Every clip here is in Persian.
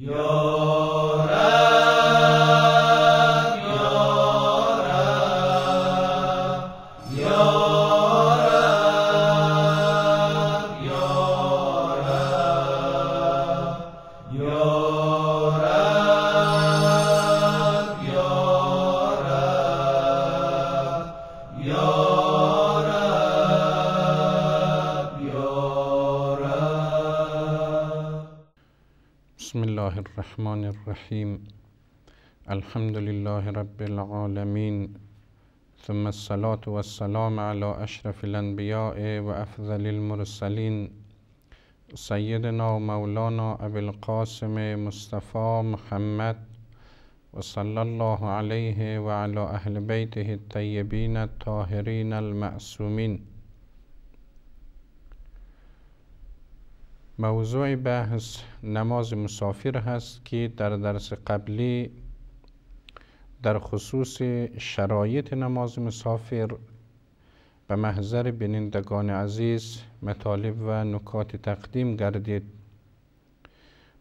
Yo. الرحيم الحمد لله رب العالمين ثم الصلاة والسلام على أشرف الأنبياء وأفضل المرسلين سيدنا ومولانا أبي القاسم مصطفى محمد وصلى الله عليه وعلى أهل بيته الطيبين الطاهرين المأسومين موضوع بحث نماز مسافر هست که در درس قبلی در خصوص شرایط نماز مسافر به محضر بینندگان عزیز مطالب و نکات تقدیم گردید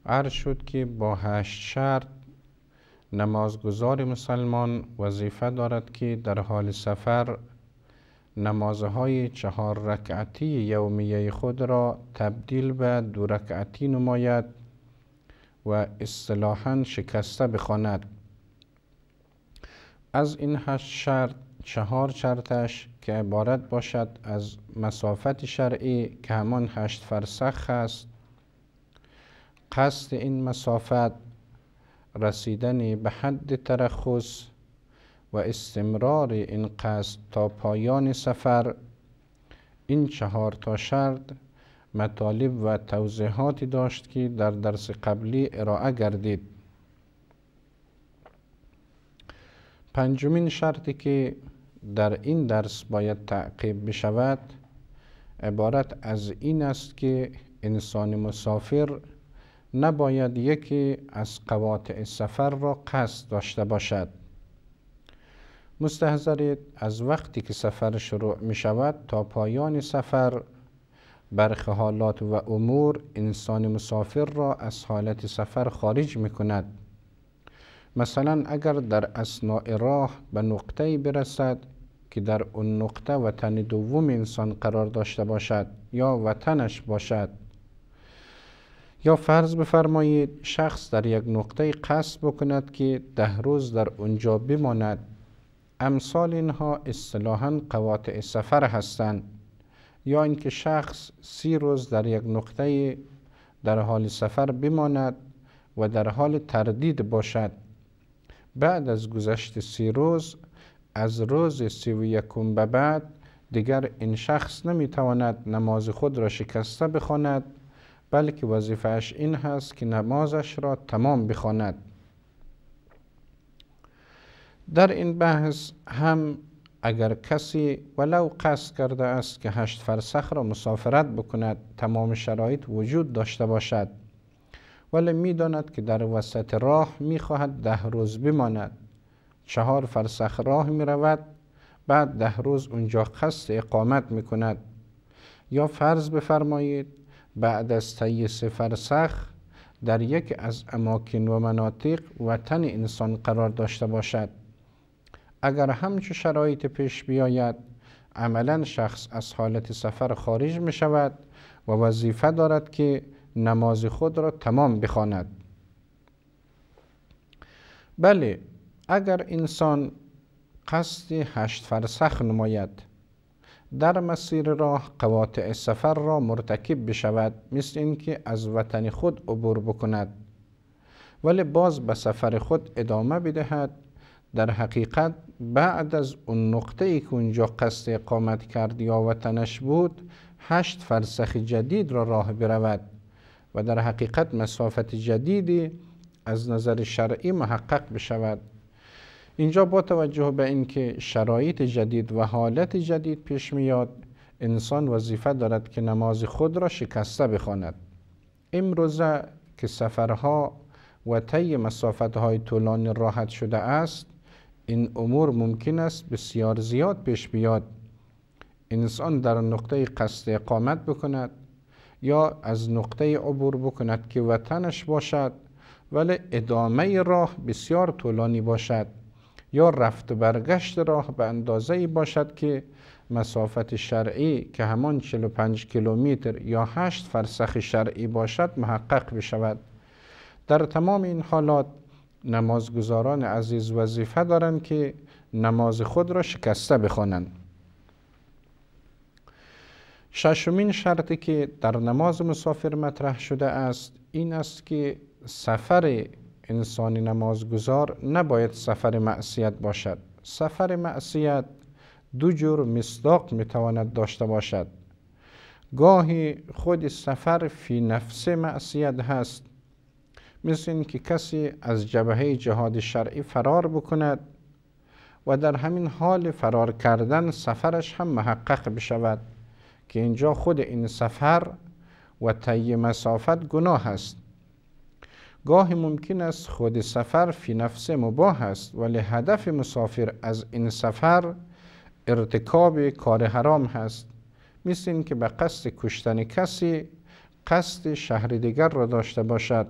عرض شد که با هشت شرط نمازگزار مسلمان وظیفه دارد که در حال سفر نمازهای چهار رکعتی یومیه خود را تبدیل به دو رکعتی نماید و اصطلاحا شکسته بخواند از این هشت شرط چهار شرطش که عبارت باشد از مسافت شرعی که همان هشت فرسخ است قصد این مسافت رسیدن به حد ترخص و استمرار این قصد تا پایان سفر این چهار تا شرط مطالب و توضیحاتی داشت که در درس قبلی ارائه گردید پنجمین شرطی که در این درس باید تعقیب بشود عبارت از این است که انسان مسافر نباید یکی از قواطع سفر را قصد داشته باشد مستحضرید از وقتی که سفر شروع می شود تا پایان سفر برخ حالات و امور انسان مسافر را از حالت سفر خارج می کند مثلا اگر در اثناء راه به نقطه برسد که در اون نقطه وطن دوم انسان قرار داشته باشد یا وطنش باشد یا فرض بفرمایید شخص در یک نقطه قصد بکند که ده روز در اونجا بماند امثال اینها اصطلاحا قواطع سفر هستند یا اینکه شخص سی روز در یک نقطه در حال سفر بماند و در حال تردید باشد بعد از گذشت سی روز از روز سی و یکم به بعد دیگر این شخص نمیتواند نماز خود را شکسته بخواند بلکه وظیفهش این هست که نمازش را تمام بخواند در این بحث هم اگر کسی ولو قصد کرده است که هشت فرسخ را مسافرت بکند تمام شرایط وجود داشته باشد ولی میداند که در وسط راه میخواهد ده روز بماند چهار فرسخ راه می رود بعد ده روز اونجا قصد اقامت می کند یا فرض بفرمایید بعد از طی سه فرسخ در یک از اماکن و مناطق وطن انسان قرار داشته باشد اگر همچه شرایط پیش بیاید عملا شخص از حالت سفر خارج می شود و وظیفه دارد که نماز خود را تمام بخواند بله اگر انسان قصد هشت فرسخ نماید در مسیر راه قواطع سفر را مرتکب بشود مثل اینکه از وطن خود عبور بکند ولی باز به سفر خود ادامه بدهد در حقیقت بعد از اون نقطه ای که اونجا قصد اقامت کرد یا وطنش بود هشت فرسخ جدید را راه برود و در حقیقت مسافت جدیدی از نظر شرعی محقق بشود اینجا با توجه به اینکه شرایط جدید و حالت جدید پیش میاد انسان وظیفه دارد که نماز خود را شکسته بخواند امروزه که سفرها و طی مسافتهای طولانی راحت شده است این امور ممکن است بسیار زیاد پیش بیاد انسان در نقطه قصد اقامت بکند یا از نقطه عبور بکند که وطنش باشد ولی ادامه راه بسیار طولانی باشد یا رفت برگشت راه به اندازه باشد که مسافت شرعی که همان 45 کیلومتر یا 8 فرسخ شرعی باشد محقق بشود در تمام این حالات نمازگزاران عزیز وظیفه دارند که نماز خود را شکسته بخوانند ششمین شرطی که در نماز مسافر مطرح شده است این است که سفر انسان نمازگزار نباید سفر معصیت باشد سفر معصیت دو جور مصداق میتواند داشته باشد گاهی خود سفر فی نفس معصیت هست مثل این که کسی از جبهه جهاد شرعی فرار بکند و در همین حال فرار کردن سفرش هم محقق بشود که اینجا خود این سفر و طی مسافت گناه است گاهی ممکن است خود سفر فی نفس مباه است ولی هدف مسافر از این سفر ارتکاب کار حرام هست مثل که به قصد کشتن کسی قصد شهر دیگر را داشته باشد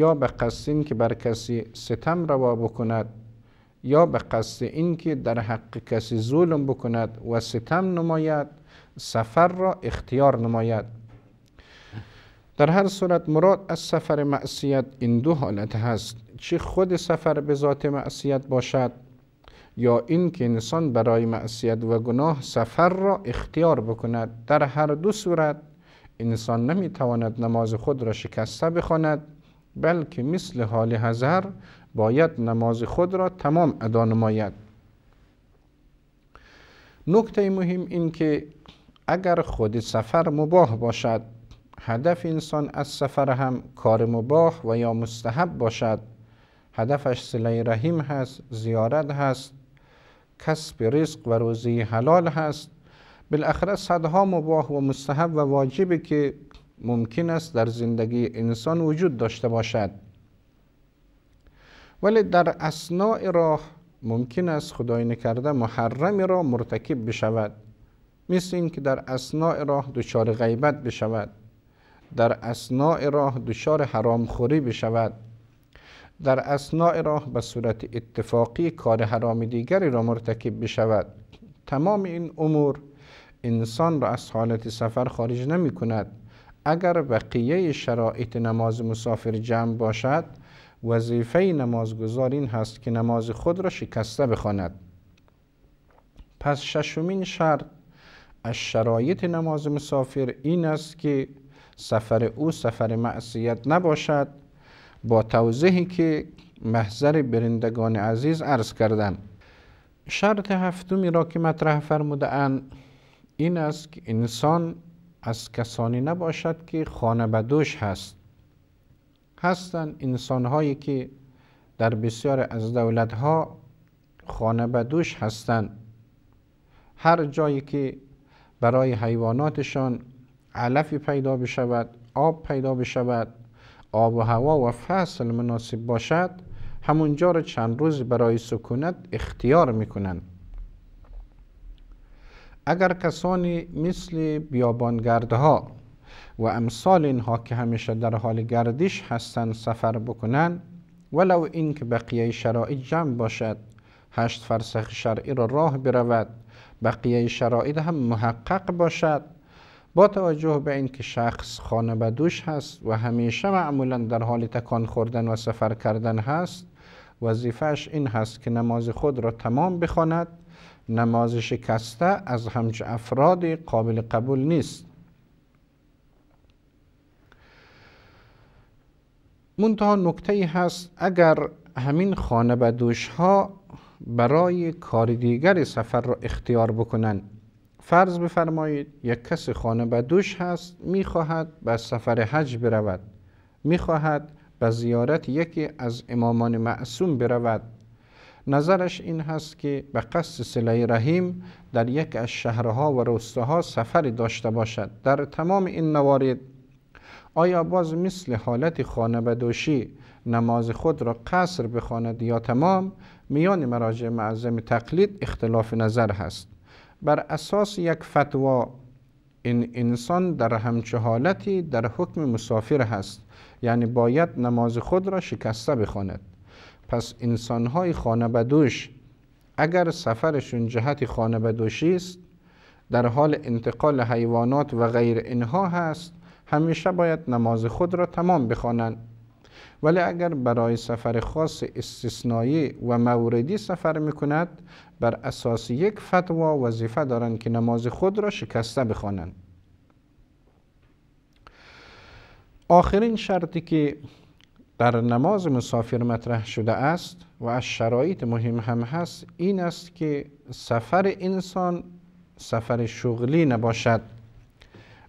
یا به قصد این که بر کسی ستم روا بکند یا به قصد اینکه در حق کسی ظلم بکند و ستم نماید سفر را اختیار نماید در هر صورت مراد از سفر معصیت این دو حالت هست چه خود سفر به ذات معصیت باشد یا اینکه انسان برای معصیت و گناه سفر را اختیار بکند در هر دو صورت انسان نمیتواند نماز خود را شکسته بخواند بلکه مثل حال هزر باید نماز خود را تمام ادا نماید نکته مهم این که اگر خود سفر مباه باشد هدف انسان از سفر هم کار مباه و یا مستحب باشد هدفش سلی رحیم هست زیارت هست کسب رزق و روزی حلال هست بالاخره صدها مباه و مستحب و واجبه که ممکن است در زندگی انسان وجود داشته باشد ولی در اسناع راه ممکن است خدای نکرده محرمی را مرتکب بشود مثل که در اسناع راه دچار غیبت بشود در اسناع راه دچار خوری بشود در اسناع راه به صورت اتفاقی کار حرام دیگری را مرتکب بشود تمام این امور انسان را از حالت سفر خارج نمی کند اگر بقیه شرایط نماز مسافر جمع باشد وظیفه نمازگزار این هست که نماز خود را شکسته بخواند پس ششمین شرط از شرایط نماز مسافر این است که سفر او سفر معصیت نباشد با توضیحی که محضر برندگان عزیز عرض کردم شرط هفتمی را که مطرح فرموده این است که انسان از کسانی نباشد که خانه بدوش هست هستند هایی که در بسیار از دولت ها خانه بدوش هستند هر جایی که برای حیواناتشان علفی پیدا بشود آب پیدا بشود آب و هوا و فصل مناسب باشد همونجا را چند روز برای سکونت اختیار میکنند اگر کسانی مثل بیابانگردها و امثال اینها که همیشه در حال گردش هستند سفر بکنند ولو اینکه بقیه شرایط جمع باشد هشت فرسخ شرعی را راه برود بقیه شرایط هم محقق باشد با توجه به اینکه شخص خانه دوش هست و همیشه معمولا در حال تکان خوردن و سفر کردن هست وظیفش این هست که نماز خود را تمام بخواند نماز شکسته از همچه افراد قابل قبول نیست منتها نکته ای هست اگر همین خانه بدوش ها برای کار دیگر سفر را اختیار بکنند. فرض بفرمایید یک کس خانه بدوش هست میخواهد به سفر حج برود میخواهد به زیارت یکی از امامان معصوم برود نظرش این هست که به قصد سلی رحیم در یک از شهرها و روستاها سفری داشته باشد در تمام این نوارد آیا باز مثل حالت خانه بدوشی نماز خود را قصر بخواند یا تمام میان مراجع معظم تقلید اختلاف نظر هست بر اساس یک فتوا این انسان در همچه حالتی در حکم مسافر هست یعنی باید نماز خود را شکسته بخواند پس انسانهای بدوش اگر سفرشون جهت خانه بدوشی است در حال انتقال حیوانات و غیر اینها هست همیشه باید نماز خود را تمام بخوانند ولی اگر برای سفر خاص استثنایی و موردی سفر میکند بر اساس یک فتوا وظیفه دارند که نماز خود را شکسته بخوانند آخرین شرطی که در نماز مسافر مطرح شده است و از شرایط مهم هم هست این است که سفر انسان سفر شغلی نباشد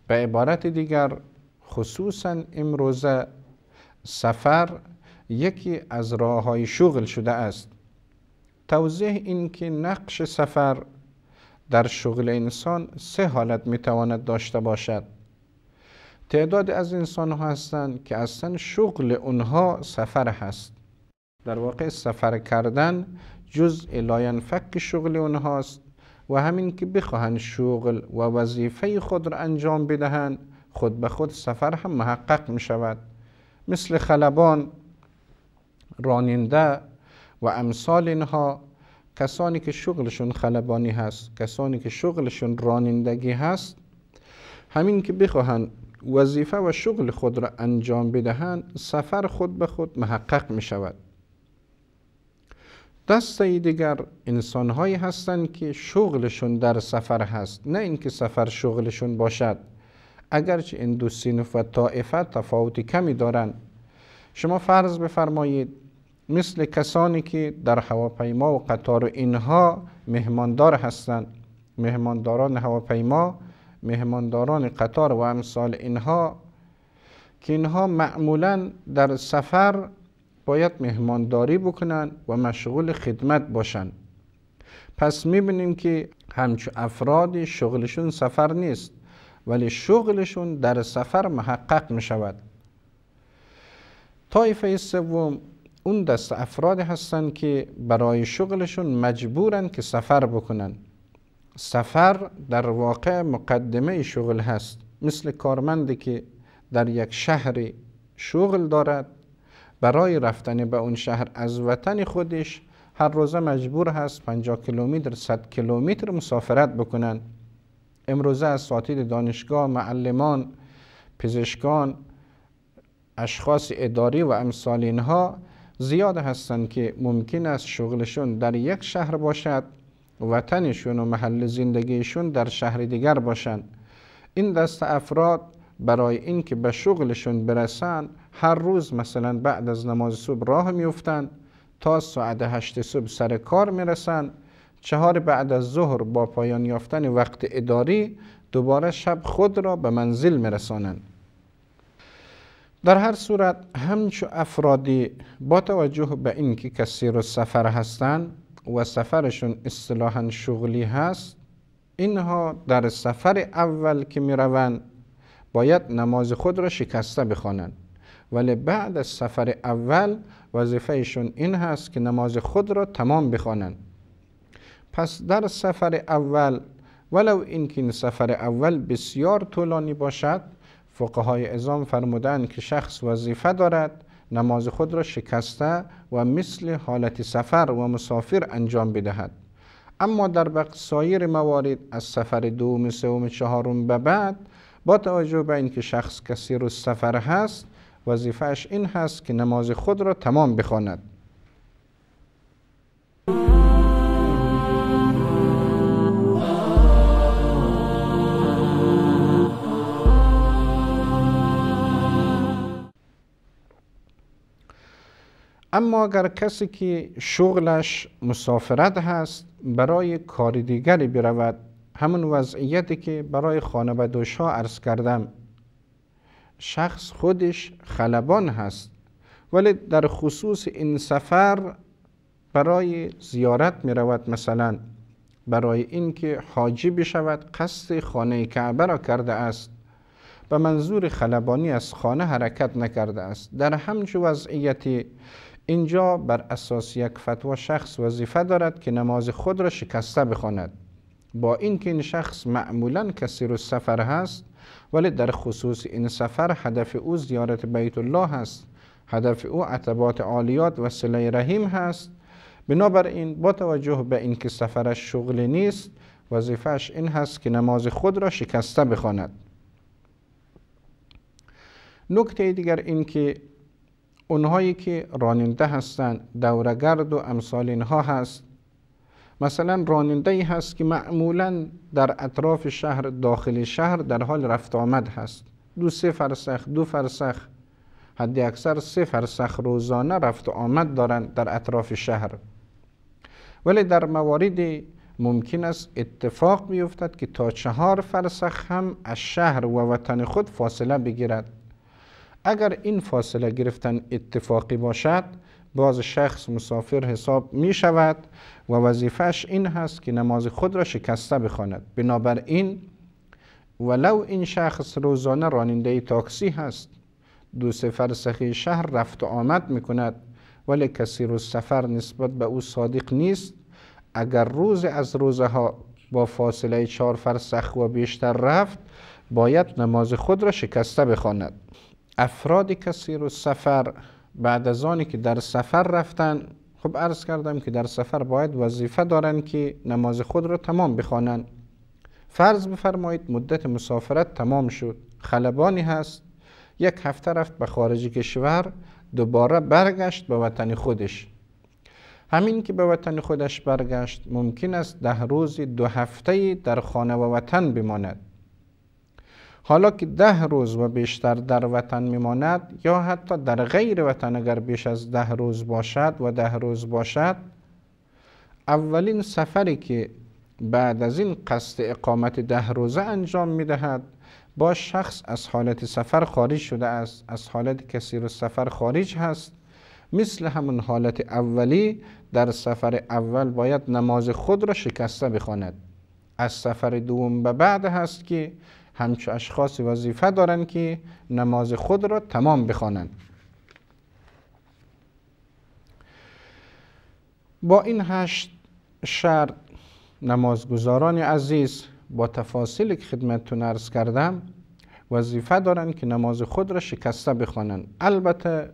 به عبارت دیگر خصوصا امروزه سفر یکی از راه های شغل شده است توضیح این که نقش سفر در شغل انسان سه حالت میتواند داشته باشد تعداد از انسان ها هستند که اصلا شغل اونها سفر هست در واقع سفر کردن جز لاینفک شغل اونهاست و همین که بخواهند شغل و وظیفه خود را انجام بدهند خود به خود سفر هم محقق می شود مثل خلبان راننده و امثال اینها کسانی که شغلشون خلبانی هست کسانی که شغلشون رانندگی هست همین که بخواهند وظیفه و شغل خود را انجام بدهند سفر خود به خود محقق می شود دسته دیگر هایی هستند که شغلشون در سفر هست نه اینکه سفر شغلشون باشد اگرچه این دو سینف و طائفه تفاوت کمی دارند شما فرض بفرمایید مثل کسانی که در هواپیما و قطار و اینها مهماندار هستند مهمانداران هواپیما مهمانداران قطار و امثال اینها که اینها معمولا در سفر باید مهمانداری بکنن و مشغول خدمت باشن پس میبینیم که همچو افرادی شغلشون سفر نیست ولی شغلشون در سفر محقق میشود طایفه سوم اون دست افرادی هستند که برای شغلشون مجبورن که سفر بکنن سفر در واقع مقدمه شغل هست مثل کارمندی که در یک شهر شغل دارد برای رفتن به اون شهر از وطن خودش هر روزه مجبور هست 50 کیلومتر 100 کیلومتر مسافرت بکنند امروزه از ساتید دانشگاه معلمان پزشکان اشخاص اداری و امثال اینها زیاد هستند که ممکن است شغلشون در یک شهر باشد وطنشون و محل زندگیشون در شهر دیگر باشند این دست افراد برای اینکه به شغلشون برسند هر روز مثلا بعد از نماز صبح راه میفتند تا ساعت هشت صبح سر کار میرسن چهار بعد از ظهر با پایان یافتن وقت اداری دوباره شب خود را به منزل میرسانند در هر صورت همچو افرادی با توجه به اینکه کسی رو سفر هستند و سفرشون اصطلاحا شغلی هست اینها در سفر اول که میروند باید نماز خود را شکسته بخوانند ولی بعد از سفر اول وظیفهشون این هست که نماز خود را تمام بخوانند پس در سفر اول ولو اینکه این سفر اول بسیار طولانی باشد فقهای ازام فرمودند که شخص وظیفه دارد نماز خود را شکسته و مثل حالت سفر و مسافر انجام بدهد اما در سایر موارد از سفر دوم سوم چهارم به بعد با توجه به اینکه شخص کسی رو سفر هست وظیفهش این هست که نماز خود را تمام بخواند اما اگر کسی که شغلش مسافرت هست برای کار دیگری برود همون وضعیتی که برای و ها عرض کردم شخص خودش خلبان هست ولی در خصوص این سفر برای زیارت می رود مثلا برای اینکه حاجی بشود قصد خانه کعبه را کرده است به منظور خلبانی از خانه حرکت نکرده است در همچو وضعیتی اینجا بر اساس یک فتوا شخص وظیفه دارد که نماز خود را شکسته بخواند با اینکه این شخص معمولا رو سفر هست ولی در خصوص این سفر هدف او زیارت بیت الله هست هدف او عتبات عالیات و صله رحیم هست بنابراین با توجه به اینکه سفرش شغل نیست وظیفهش این هست که نماز خود را شکسته بخواند نکته دیگر اینکه اونهایی که راننده هستند دورگرد و امثال اینها هست مثلا راننده ای هست که معمولا در اطراف شهر داخل شهر در حال رفت آمد هست دو سه فرسخ دو فرسخ حد اکثر سه فرسخ روزانه رفت آمد دارند در اطراف شهر ولی در موارد ممکن است اتفاق بیفتد که تا چهار فرسخ هم از شهر و وطن خود فاصله بگیرد اگر این فاصله گرفتن اتفاقی باشد باز شخص مسافر حساب می شود و وظیفش این هست که نماز خود را شکسته بخواند بنابراین ولو این شخص روزانه راننده تاکسی هست دو سفر فرسخی شهر رفت و آمد می کند ولی کسی روز سفر نسبت به او صادق نیست اگر روز از ها با فاصله چهار فرسخ و بیشتر رفت باید نماز خود را شکسته بخواند افراد کسی رو سفر بعد از آنی که در سفر رفتن خب عرض کردم که در سفر باید وظیفه دارن که نماز خود را تمام بخوانند فرض بفرمایید مدت مسافرت تمام شد خلبانی هست یک هفته رفت به خارج کشور دوباره برگشت به وطن خودش همین که به وطن خودش برگشت ممکن است ده روزی دو هفته در خانه و وطن بماند حالا که ده روز و بیشتر در وطن میماند یا حتی در غیر وطن اگر بیش از ده روز باشد و ده روز باشد اولین سفری که بعد از این قصد اقامت ده روزه انجام میدهد با شخص از حالت سفر خارج شده است از حالت رو سفر خارج هست مثل همون حالت اولی در سفر اول باید نماز خود را شکسته بخواند از سفر دوم به بعد هست که همچو اشخاص وظیفه دارند که نماز خود را تمام بخوانند با این هشت شر نمازگزاران عزیز با تفاصیل که خدمتتون عرض کردم وظیفه دارند که نماز خود را شکسته بخوانند البته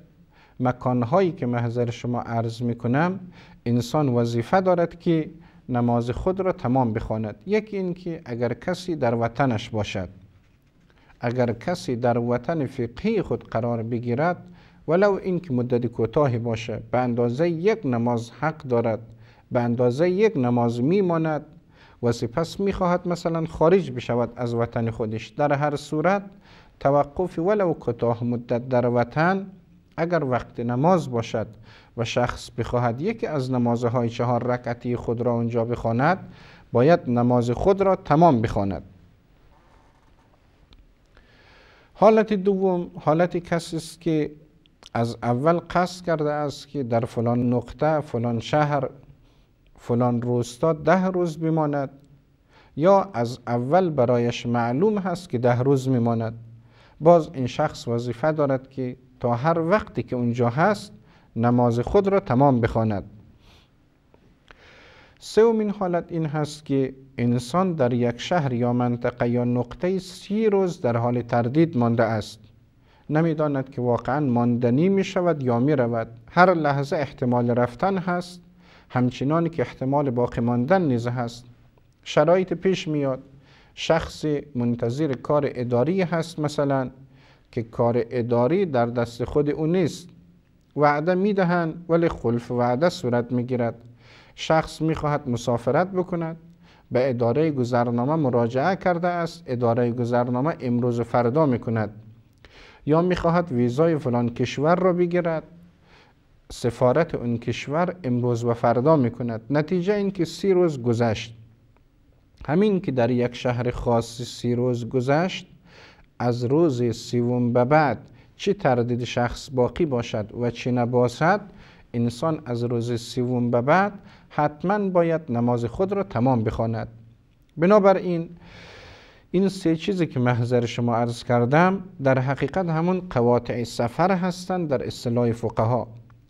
مکانهایی که محضر شما عرض میکنم انسان وظیفه دارد که نماز خود را تمام بخواند یکی اینکه اگر کسی در وطنش باشد اگر کسی در وطن فقهی خود قرار بگیرد ولو اینکه مدت کوتاهی باشه به اندازه یک نماز حق دارد به اندازه یک نماز میماند و سپس میخواهد مثلا خارج بشود از وطن خودش در هر صورت توقف ولو کوتاه مدت در وطن اگر وقت نماز باشد و شخص بخواهد یکی از نمازهای چهار رکعتی خود را اونجا بخواند باید نماز خود را تمام بخواند حالت دوم حالت کسی است که از اول قصد کرده است که در فلان نقطه فلان شهر فلان روستا ده روز بماند یا از اول برایش معلوم هست که ده روز میماند باز این شخص وظیفه دارد که تا هر وقتی که اونجا هست نماز خود را تمام بخواند سومین حالت این هست که انسان در یک شهر یا منطقه یا نقطه سی روز در حال تردید مانده است نمیداند که واقعا ماندنی می شود یا می رود هر لحظه احتمال رفتن هست همچنان که احتمال باقی ماندن نیز هست شرایط پیش میاد شخص منتظر کار اداری هست مثلا که کار اداری در دست خود او نیست وعده میدهند ولی خلف وعده صورت میگیرد شخص میخواهد مسافرت بکند به اداره گذرنامه مراجعه کرده است اداره گذرنامه امروز فردا میکند یا میخواهد ویزای فلان کشور را بگیرد سفارت اون کشور امروز و فردا میکند نتیجه این که سی روز گذشت همین که در یک شهر خاص سی روز گذشت از روز سیوم به بعد چی تردید شخص باقی باشد و چی نباشد انسان از روز سیوم به بعد حتما باید نماز خود را تمام بخواند بنابراین این سه چیزی که محضر شما عرض کردم در حقیقت همون قواطع سفر هستند در اصطلاح فقها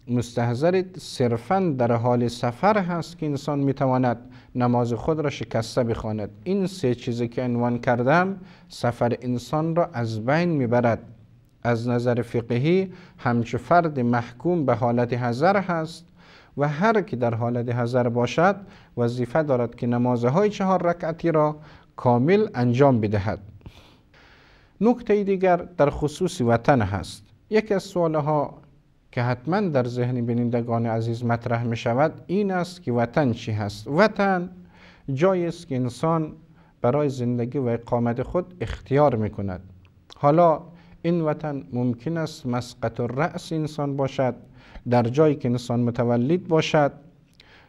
مستحضر صرفا در حال سفر هست که انسان میتواند نماز خود را شکسته بخواند این سه چیزی که عنوان کردم سفر انسان را از بین میبرد از نظر فقهی همچو فرد محکوم به حالت حضر هست و هر که در حالت حضر باشد وظیفه دارد که نمازهای چهار رکعتی را کامل انجام بدهد نکته دیگر در خصوص وطن هست یکی از ها که حتما در ذهن بینندگان عزیز مطرح می شود این است که وطن چی هست وطن جایی است که انسان برای زندگی و اقامت خود اختیار می کند حالا این وطن ممکن است مسقط رأس انسان باشد در جایی که انسان متولد باشد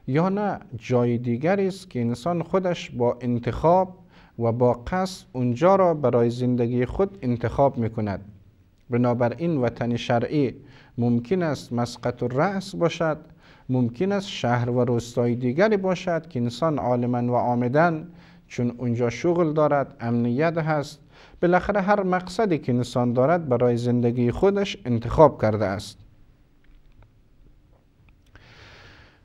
یا نه جای دیگری است که انسان خودش با انتخاب و با قصد اونجا را برای زندگی خود انتخاب می کند بنابراین وطن شرعی ممکن است مسقط الرأس باشد ممکن است شهر و روستای دیگری باشد که انسان عالما و آمدن چون اونجا شغل دارد امنیت هست بالاخره هر مقصدی که انسان دارد برای زندگی خودش انتخاب کرده است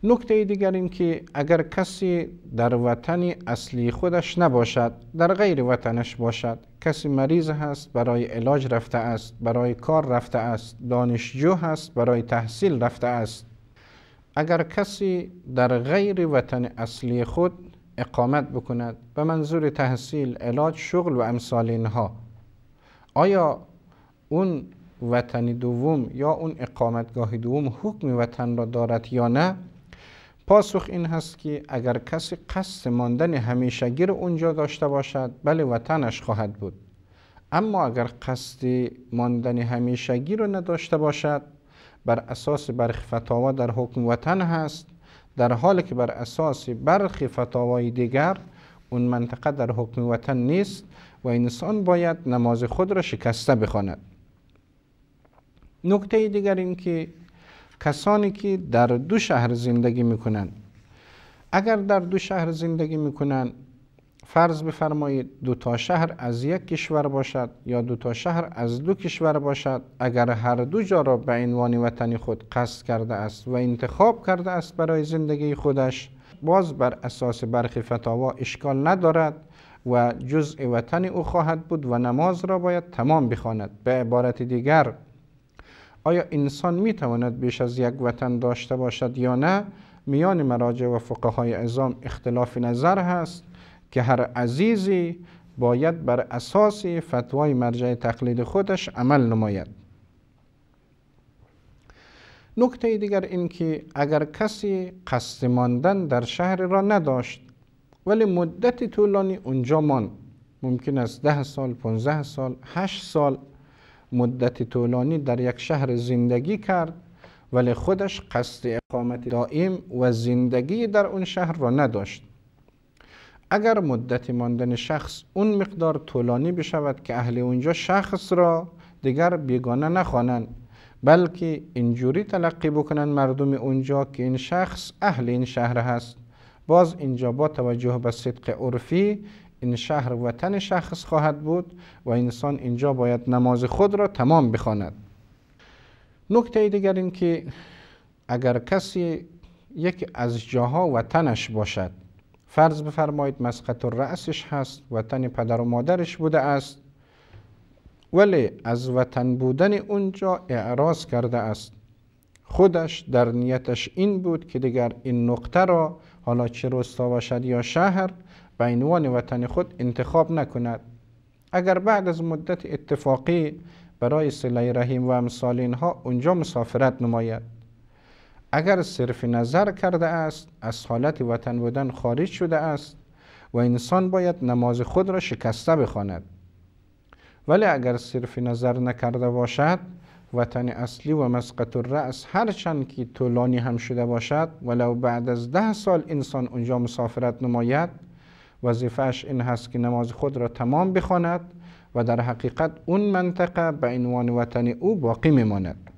نکته دیگر این که اگر کسی در وطن اصلی خودش نباشد در غیر وطنش باشد کسی مریض هست برای علاج رفته است برای کار رفته است دانشجو هست برای تحصیل رفته است اگر کسی در غیر وطن اصلی خود اقامت بکند به منظور تحصیل علاج شغل و امثال اینها آیا اون وطن دوم یا اون اقامتگاه دوم حکم وطن را دارد یا نه پاسخ این هست که اگر کسی قصد ماندن همیشگی رو اونجا داشته باشد بله وطنش خواهد بود اما اگر قصد ماندن همیشگی رو نداشته باشد بر اساس برخی فتاوا در حکم وطن هست در حالی که بر اساس برخی فتاوای دیگر اون منطقه در حکم وطن نیست و انسان باید نماز خود را شکسته بخواند نکته دیگر این که کسانی که در دو شهر زندگی میکنن اگر در دو شهر زندگی میکنن فرض بفرمایید دو تا شهر از یک کشور باشد یا دو تا شهر از دو کشور باشد اگر هر دو جا را به عنوان وطن خود قصد کرده است و انتخاب کرده است برای زندگی خودش باز بر اساس برخی فتاوا اشکال ندارد و جزء وطن او خواهد بود و نماز را باید تمام بخواند به عبارت دیگر آیا انسان می تواند بیش از یک وطن داشته باشد یا نه میان مراجع و فقهای اعظام اختلاف نظر هست که هر عزیزی باید بر اساس فتوای مرجع تقلید خودش عمل نماید نکته دیگر این که اگر کسی قصد ماندن در شهر را نداشت ولی مدت طولانی اونجا ماند ممکن است ده سال، 15 سال، هشت سال مدت طولانی در یک شهر زندگی کرد ولی خودش قصد اقامت دائم و زندگی در اون شهر را نداشت اگر مدت ماندن شخص اون مقدار طولانی بشود که اهل اونجا شخص را دیگر بیگانه نخوانند بلکه اینجوری تلقی بکنند مردم اونجا که این شخص اهل این شهر هست باز اینجا با توجه به صدق عرفی این شهر وطن شخص خواهد بود و انسان اینجا باید نماز خود را تمام بخواند نکته دیگر این که اگر کسی یک از جاها وطنش باشد فرض بفرمایید مسقط رأسش هست وطن پدر و مادرش بوده است ولی از وطن بودن اونجا اعراض کرده است خودش در نیتش این بود که دیگر این نقطه را حالا چه روستا باشد یا شهر به عنوان وطن خود انتخاب نکند اگر بعد از مدت اتفاقی برای صله رحیم و امثال اینها اونجا مسافرت نماید اگر صرف نظر کرده است از حالت وطن بودن خارج شده است و انسان باید نماز خود را شکسته بخواند ولی اگر صرف نظر نکرده باشد وطن اصلی و مسقط الرأس هرچند که طولانی هم شده باشد ولو بعد از ده سال انسان اونجا مسافرت نماید وظیفهش این هست که نماز خود را تمام بخواند و در حقیقت اون منطقه به عنوان وطن او باقی میماند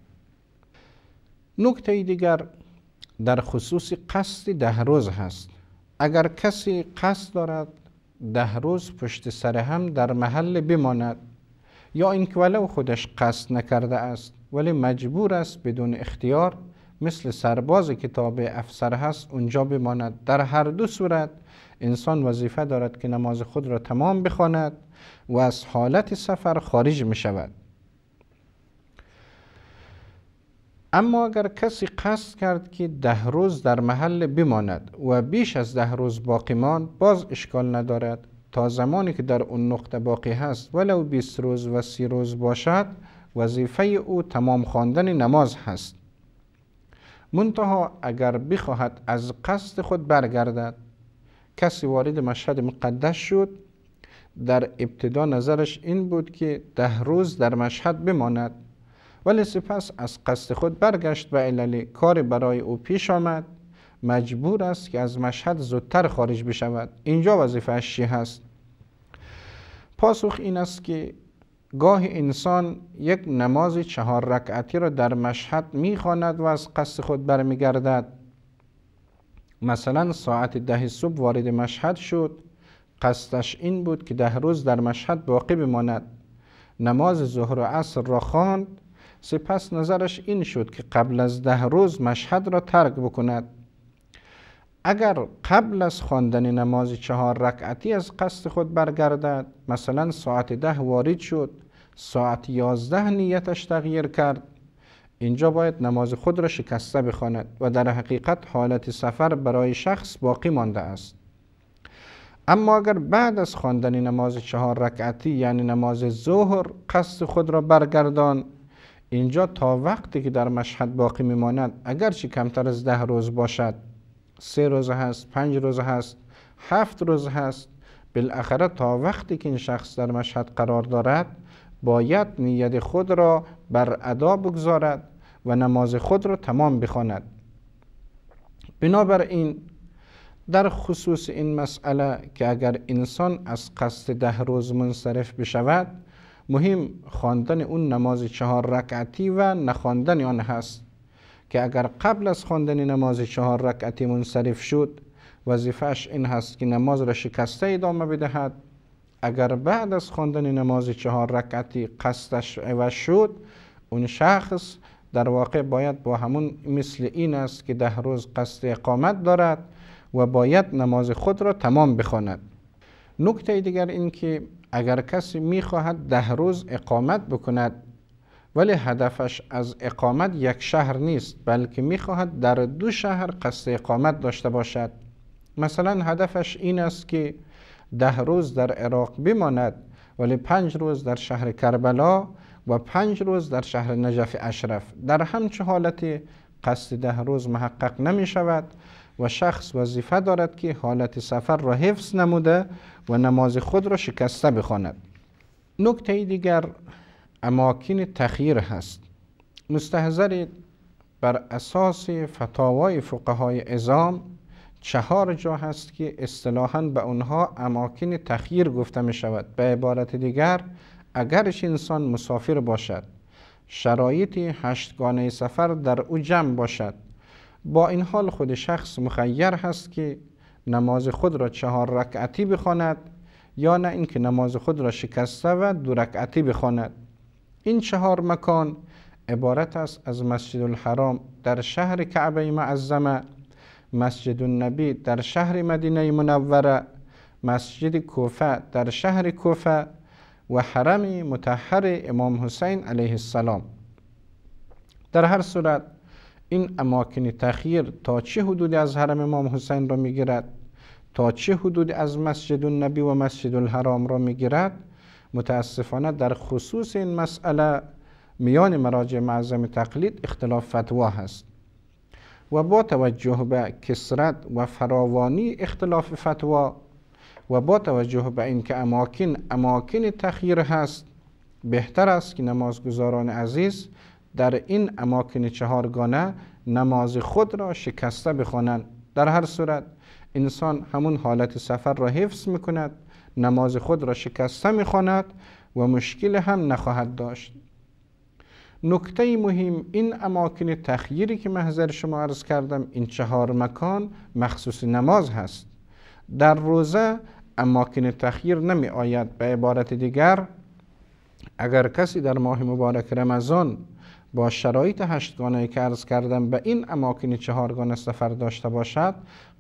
نکته دیگر در خصوص قصد ده روز هست اگر کسی قصد دارد ده روز پشت سر هم در محل بماند یا اینکه ولو خودش قصد نکرده است ولی مجبور است بدون اختیار مثل سرباز کتاب افسر هست اونجا بماند در هر دو صورت انسان وظیفه دارد که نماز خود را تمام بخواند و از حالت سفر خارج می شود اما اگر کسی قصد کرد که ده روز در محل بماند و بیش از ده روز باقی ماند باز اشکال ندارد تا زمانی که در اون نقطه باقی هست ولو 20 روز و 30 روز باشد وظیفه او تمام خواندن نماز هست منتها اگر بخواهد از قصد خود برگردد کسی وارد مشهد مقدس شد در ابتدا نظرش این بود که ده روز در مشهد بماند ولی سپس از قصد خود برگشت و علل کار برای او پیش آمد مجبور است که از مشهد زودتر خارج بشود اینجا وظیفه چی هست پاسخ این است که گاه انسان یک نماز چهار رکعتی را در مشهد میخواند و از قصد خود برمیگردد مثلا ساعت ده صبح وارد مشهد شد قصدش این بود که ده روز در مشهد باقی بماند نماز ظهر و عصر را خواند سپس نظرش این شد که قبل از ده روز مشهد را ترک بکند اگر قبل از خواندن نماز چهار رکعتی از قصد خود برگردد مثلا ساعت ده وارد شد ساعت یازده نیتش تغییر کرد اینجا باید نماز خود را شکسته بخواند و در حقیقت حالت سفر برای شخص باقی مانده است اما اگر بعد از خواندن نماز چهار رکعتی یعنی نماز ظهر قصد خود را برگردان اینجا تا وقتی که در مشهد باقی میماند اگرچه کمتر از ده روز باشد سه روز هست پنج روز هست هفت روز هست بالاخره تا وقتی که این شخص در مشهد قرار دارد باید نیت خود را بر ادا بگذارد و نماز خود را تمام بخواند بنابراین در خصوص این مسئله که اگر انسان از قصد ده روز منصرف بشود مهم خواندن اون نماز چهار رکعتی و نخواندن آن هست که اگر قبل از خواندن نماز چهار رکعتی منصرف شد وظیفش این هست که نماز را شکسته ادامه بدهد اگر بعد از خواندن نماز چهار رکعتی قصدش و شد اون شخص در واقع باید با همون مثل این است که ده روز قصد اقامت دارد و باید نماز خود را تمام بخواند نکته دیگر این که اگر کسی میخواهد ده روز اقامت بکند ولی هدفش از اقامت یک شهر نیست بلکه میخواهد در دو شهر قصد اقامت داشته باشد مثلا هدفش این است که ده روز در عراق بماند ولی پنج روز در شهر کربلا و پنج روز در شهر نجف اشرف در همچه حالتی قصد ده روز محقق نمی شود و شخص وظیفه دارد که حالت سفر را حفظ نموده و نماز خود را شکسته بخواند نکته دیگر اماکین تخییر هست مستحضر بر اساس فتاوای فقهای ازام چهار جا هست که اصطلاحا به اونها اماکن تخییر گفته می شود به عبارت دیگر اگرش انسان مسافر باشد شرایط هشتگانه سفر در او جمع باشد با این حال خود شخص مخیر هست که نماز خود را چهار رکعتی بخواند یا نه اینکه نماز خود را شکسته و دو رکعتی بخواند این چهار مکان عبارت است از مسجد الحرام در شهر کعبه معظمه مسجد النبی در شهر مدینه منوره مسجد کوفه در شهر کوفه و حرم متحر امام حسین علیه السلام در هر صورت این اماکن تخییر تا چه حدودی از حرم امام حسین را میگیرد تا چه حدودی از مسجد النبی و مسجد الحرام را میگیرد متاسفانه در خصوص این مسئله میان مراجع معظم تقلید اختلاف فتوا هست و با توجه به کسرت و فراوانی اختلاف فتوا و با توجه به اینکه اماکن اماکن تخییر هست بهتر است که نمازگزاران عزیز در این اماکن چهارگانه نماز خود را شکسته بخوانند در هر صورت انسان همون حالت سفر را حفظ میکند نماز خود را شکسته میخواند و مشکل هم نخواهد داشت نکته مهم این اماکن تخییری که محضر شما عرض کردم این چهار مکان مخصوص نماز هست در روزه اماکن تخییر نمی آید به عبارت دیگر اگر کسی در ماه مبارک رمضان با شرایط هشتگانه که عرض کردم به این اماکن چهارگانه سفر داشته باشد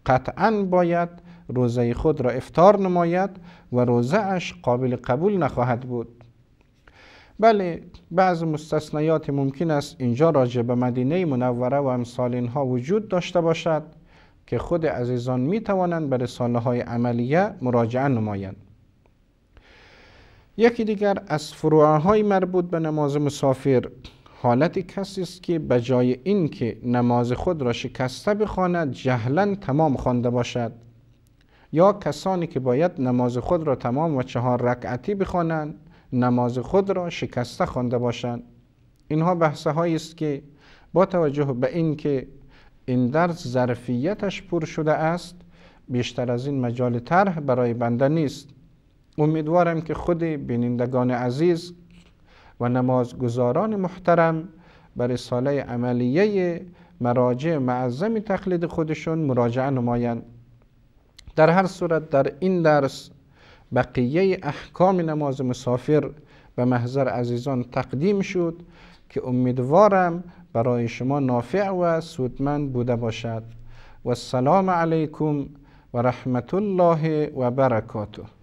قطعا باید روزه خود را افتار نماید و روزه اش قابل قبول نخواهد بود بله بعض مستثنیات ممکن است اینجا راجع به مدینه منوره و امثال اینها وجود داشته باشد که خود عزیزان می توانند به رساله های عملیه مراجعه نمایند یکی دیگر از های مربوط به نماز مسافر حالت کسی است که به جای اینکه نماز خود را شکسته بخواند جهلا تمام خوانده باشد یا کسانی که باید نماز خود را تمام و چهار رکعتی بخوانند نماز خود را شکسته خوانده باشند اینها بحث هایی است که با توجه به اینکه این درس ظرفیتش پر شده است بیشتر از این مجال طرح برای بنده نیست امیدوارم که خود بینندگان عزیز و نمازگزاران محترم بر رساله عملیه مراجع معظم تقلید خودشون مراجعه نمایند در هر صورت در این درس بقیه احکام نماز مسافر به محضر عزیزان تقدیم شد که امیدوارم برای شما نافع و سودمند بوده باشد و السلام علیکم و رحمت الله و برکاته